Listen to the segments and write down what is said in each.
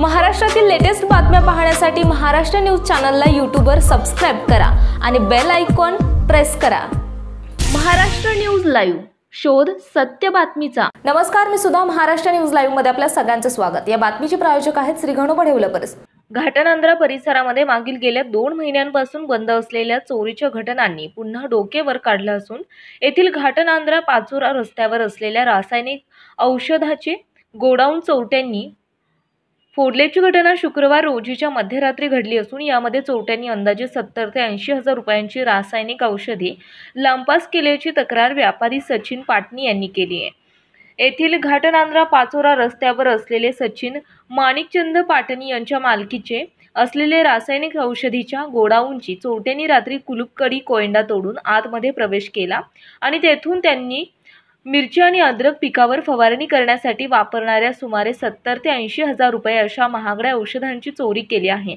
महाराष्ट्रातील लेटेस्ट बातम्या पाहण्यासाठी महाराष्ट्र न्यूज चॅनलला यूट्यूबवर सबस्क्राईब करा आणि बेल आयकॉन प्रेस करा महाराष्ट्र न्यूज लाईव्ह शोध सत्य बातमीचा नमस्कार मी सुद्धा महाराष्ट्र न्यूज लाईव्ह मध्ये आपल्या सगळ्यांचं स्वागत या बातमीचे प्रायोजक आहेत श्री घणोबा ढेवलपरस घाटनांद्रा परिसरामध्ये मागील गेल्या दोन महिन्यांपासून बंद असलेल्या चोरीच्या घटनांनी पुन्हा डोकेवर काढलं असून येथील घाटनांद्रा पाचोरा रस्त्यावर असलेल्या रासायनिक औषधाचे गोडाऊन चोरट्यांनी फोडल्याची घटना शुक्रवार रोजीच्या मध्यरात्री घडली असून यामध्ये चोरट्यांनी अंदाजे सत्तर ते ऐंशी हजार रुपयांची रासायनिक औषधे लांपास केल्याची तक्रार व्यापारी सचिन पाटणी यांनी केली आहे येथील घाटनांद्रा पाचोरा रस्त्यावर असलेले सचिन माणिकचंद पाटणी यांच्या मालकीचे असलेले रासायनिक औषधीच्या गोडाऊंची चोरट्यांनी रात्री कुलूपकडी कोयंडा तोडून आतमध्ये प्रवेश केला आणि तेथून त्यांनी मिरची आणि अद्रक पिकावर फवारणी करण्यासाठी वापरणाऱ्या सुमारे सत्तर ते ऐंशी हजार रुपये अशा महागड्या औषधांची चोरी केली आहे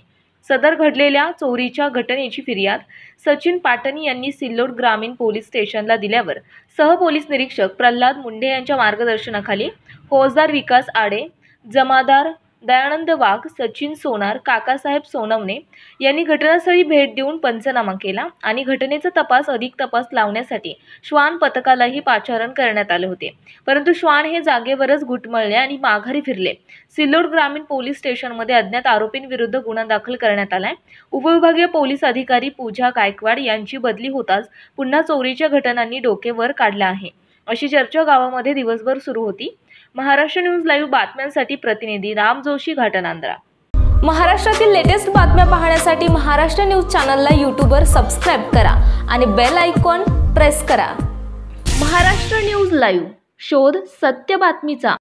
सदर घडलेल्या चोरीच्या घटनेची फिर्याद सचिन पाटणी यांनी सिल्लोड ग्रामीण पोलीस स्टेशनला दिल्यावर सहपोलीस निरीक्षक प्रल्हाद मुंडे यांच्या मार्गदर्शनाखाली फौजदार विकास आडे जमादार दयानंद वाघ सचिन सोनार काकासाहेब सोनवणे यांनी घटनास्थळी भेट देऊन पंचनामा केला आणि घटनेचा तपास अधिक तपास लावण्यासाठी श्वान पथकालाही पाचारण करण्यात आले होते परंतु श्वान हे जागेवरच घुटमळले आणि माघारी फिरले सिल्लोड ग्रामीण पोलीस स्टेशनमध्ये अज्ञात आरोपींविरुद्ध गुन्हा दाखल करण्यात आलाय उपविभागीय पोलीस अधिकारी पूजा गायकवाड यांची बदली होताच पुन्हा चोरीच्या घटनांनी डोकेवर काढला आहे अशी चर्चा गावामध्ये दिवसभर सुरू होती महाराष्ट्र न्यूज लाईव्ह बातम्यांसाठी प्रतिनिधी राम जोशी घटनांद्रा महाराष्ट्रातील लेटेस्ट बातम्या पाहण्यासाठी महाराष्ट्र न्यूज चॅनलला यूट्यूबवर सबस्क्राईब करा आणि बेल आयकॉन प्रेस करा महाराष्ट्र न्यूज लाईव्ह शोध सत्य बातमीचा